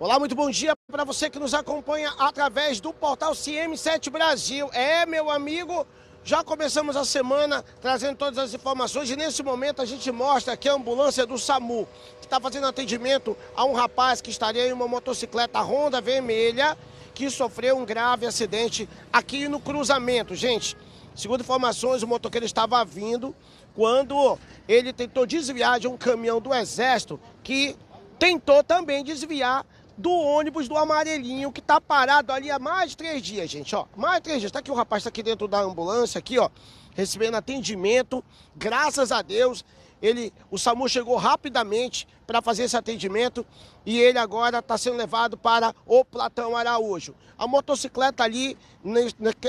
Olá, muito bom dia para você que nos acompanha através do portal CM7 Brasil. É, meu amigo, já começamos a semana trazendo todas as informações e nesse momento a gente mostra aqui a ambulância do SAMU, que está fazendo atendimento a um rapaz que estaria em uma motocicleta Honda vermelha que sofreu um grave acidente aqui no cruzamento. Gente, segundo informações, o motoqueiro estava vindo quando ele tentou desviar de um caminhão do Exército que tentou também desviar do ônibus do amarelinho que tá parado ali há mais de três dias, gente, ó. Mais de três dias. Tá aqui o rapaz, tá aqui dentro da ambulância, aqui, ó, recebendo atendimento. Graças a Deus, ele, o SAMU chegou rapidamente para fazer esse atendimento e ele agora está sendo levado para o Platão Araújo. A motocicleta ali,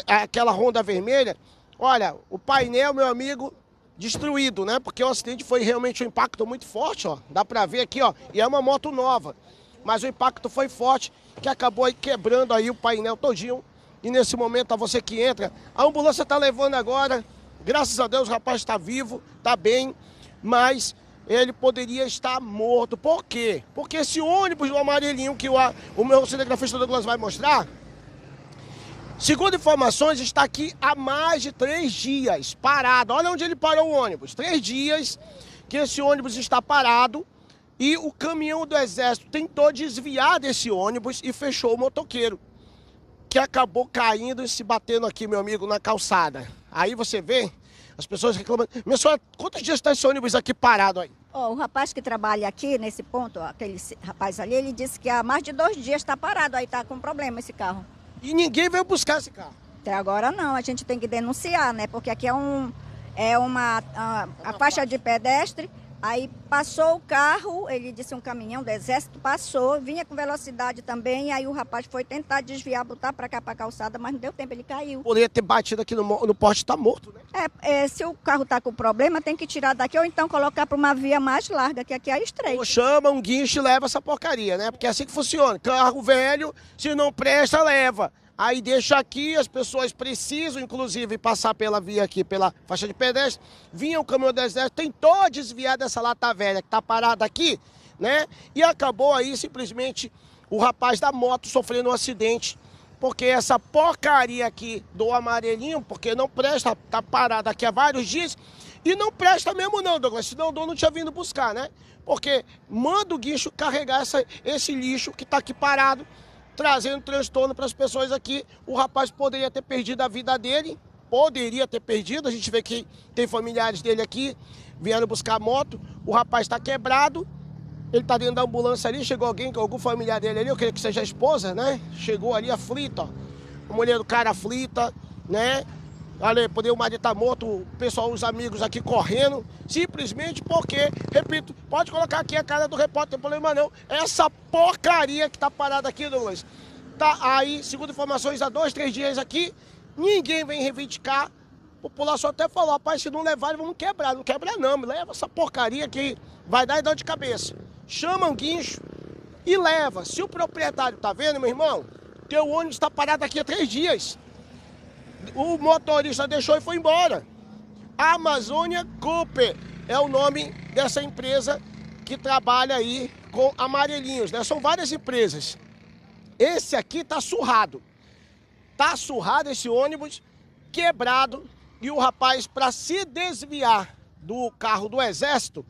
aquela Ronda vermelha, olha, o painel, meu amigo, destruído, né? Porque o acidente foi realmente um impacto muito forte, ó. Dá para ver aqui, ó. E é uma moto nova mas o impacto foi forte, que acabou quebrando aí o painel todinho. E nesse momento, a você que entra, a ambulância está levando agora. Graças a Deus, o rapaz está vivo, está bem, mas ele poderia estar morto. Por quê? Porque esse ônibus do amarelinho que o, o meu cinegrafista Douglas vai mostrar, segundo informações, está aqui há mais de três dias, parado. Olha onde ele parou o ônibus. Três dias que esse ônibus está parado e o caminhão do exército tentou desviar desse ônibus e fechou o motoqueiro, que acabou caindo e se batendo aqui, meu amigo, na calçada. Aí você vê as pessoas reclamando. Minha senhora, quantos dias está esse ônibus aqui parado aí? oh, o rapaz que trabalha aqui nesse ponto, aquele rapaz ali, ele disse que há mais de dois dias está parado, aí está com problema esse carro. E ninguém veio buscar esse carro? Até agora não, a gente tem que denunciar, né? Porque aqui é um é uma a, a faixa de pedestre Aí passou o carro, ele disse um caminhão do exército, passou, vinha com velocidade também, aí o rapaz foi tentar desviar, botar para cá, para calçada, mas não deu tempo, ele caiu. Poderia ter batido aqui no, no poste, está morto, né? É, é, se o carro está com problema, tem que tirar daqui ou então colocar para uma via mais larga, que aqui é estreita. Chama um guincho e leva essa porcaria, né? Porque é assim que funciona, carro velho, se não presta, leva. Aí deixa aqui, as pessoas precisam, inclusive, passar pela via aqui, pela faixa de pedestre. Vinha o caminhão do exército, tentou desviar dessa lata velha que está parada aqui, né? E acabou aí simplesmente o rapaz da moto sofrendo um acidente. Porque essa porcaria aqui do amarelinho, porque não presta, tá parada aqui há vários dias. E não presta mesmo não, Douglas, senão o dono tinha vindo buscar, né? Porque manda o guincho carregar essa, esse lixo que está aqui parado trazendo transtorno para as pessoas aqui. O rapaz poderia ter perdido a vida dele, poderia ter perdido. A gente vê que tem familiares dele aqui, vieram buscar a moto. O rapaz está quebrado, ele está dentro da ambulância ali. Chegou alguém, algum familiar dele ali, eu creio que seja a esposa, né? Chegou ali aflita, ó. A mulher do cara aflita, né? ali, poder o marido estar tá morto, o pessoal, os amigos aqui correndo, simplesmente porque, repito, pode colocar aqui a cara do repórter, não tem problema não. Essa porcaria que tá parada aqui, Douglas, tá aí, segundo informações, há dois, três dias aqui, ninguém vem reivindicar. A população até falou, rapaz, se não levar, vamos quebrar. Não quebra não, me leva essa porcaria que vai dar dor de cabeça. Chama um guincho e leva. Se o proprietário tá vendo, meu irmão, teu ônibus está parado aqui há três dias. O motorista deixou e foi embora. Amazônia Cooper é o nome dessa empresa que trabalha aí com amarelinhos, né? São várias empresas. Esse aqui tá surrado. Tá surrado esse ônibus, quebrado, e o rapaz para se desviar do carro do exército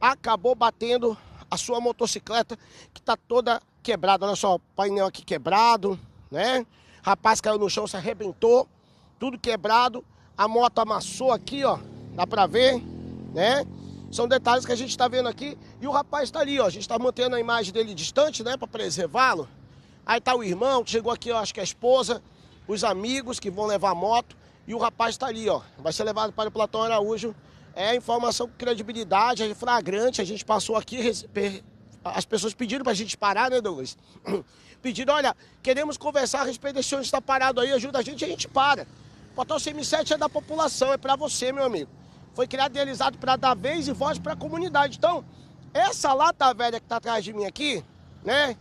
acabou batendo a sua motocicleta que tá toda quebrada. Olha só, painel aqui quebrado, né? Rapaz caiu no chão, se arrebentou tudo quebrado. A moto amassou aqui, ó. Dá pra ver, né? São detalhes que a gente está vendo aqui. E o rapaz está ali, ó. A gente está mantendo a imagem dele distante, né? Para preservá-lo. Aí tá o irmão, que chegou aqui, ó, acho que é a esposa, os amigos que vão levar a moto. E o rapaz está ali, ó. Vai ser levado para o Platão Araújo. É informação com credibilidade, é flagrante. A gente passou aqui, as pessoas pediram para a gente parar, né, Douglas? Pediram, olha, queremos conversar a respeito desse senhor está parado aí, ajuda a gente, a gente para. Portal CM7 é da população, é para você, meu amigo. Foi criado e realizado para dar vez e voz para a comunidade. Então, essa lata velha que está atrás de mim aqui, né,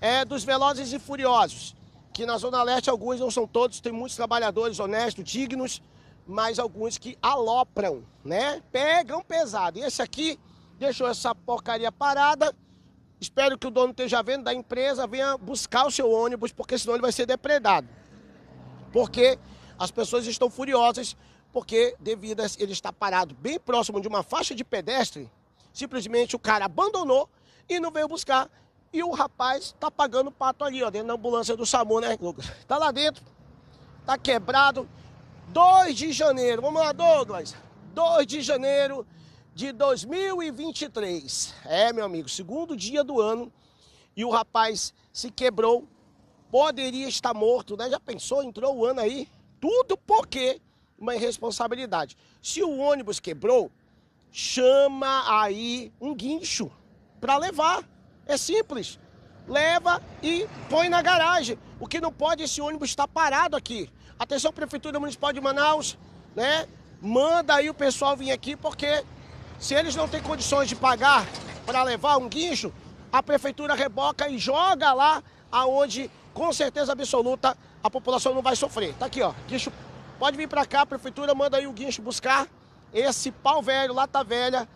é dos Velozes e Furiosos. Que na Zona Leste, alguns não são todos, tem muitos trabalhadores honestos, dignos, mas alguns que alopram, né? Pegam pesado. E esse aqui deixou essa porcaria parada. Espero que o dono esteja vendo da empresa, venha buscar o seu ônibus, porque senão ele vai ser depredado. Porque as pessoas estão furiosas porque, devido a ele estar parado bem próximo de uma faixa de pedestre, simplesmente o cara abandonou e não veio buscar. E o rapaz está pagando o pato ali, ó, dentro da ambulância do SAMU, né, Lucas? Tá lá dentro, tá quebrado. 2 de janeiro, vamos lá, Douglas. 2 de janeiro de 2023. É, meu amigo, segundo dia do ano e o rapaz se quebrou. Poderia estar morto, né? Já pensou? Entrou o ano aí, tudo porque uma irresponsabilidade. Se o ônibus quebrou, chama aí um guincho para levar. É simples. Leva e põe na garagem. O que não pode esse ônibus estar tá parado aqui. Atenção prefeitura municipal de Manaus, né? Manda aí o pessoal vir aqui porque se eles não têm condições de pagar para levar um guincho, a prefeitura reboca e joga lá aonde com certeza absoluta a população não vai sofrer. Tá aqui, ó, guincho. Pode vir para cá, a prefeitura manda aí o guincho buscar esse pau velho, lata velha,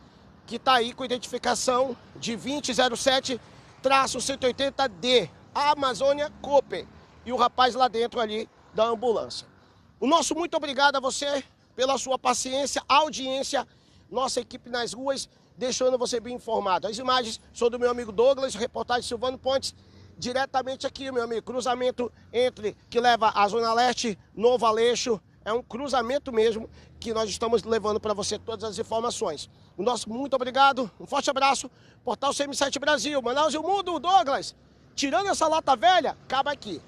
que tá aí com identificação de 2007-180D, Amazônia Cooper. E o rapaz lá dentro ali da ambulância. O nosso muito obrigado a você pela sua paciência, audiência, nossa equipe nas ruas, deixando você bem informado. As imagens são do meu amigo Douglas, reportagem Silvano Pontes diretamente aqui, meu amigo. Cruzamento entre que leva a Zona Leste, Novo Aleixo. É um cruzamento mesmo que nós estamos levando para você todas as informações. O nosso muito obrigado, um forte abraço. Portal CM7 Brasil, Manaus e o Mundo, Douglas. Tirando essa lata velha, acaba aqui.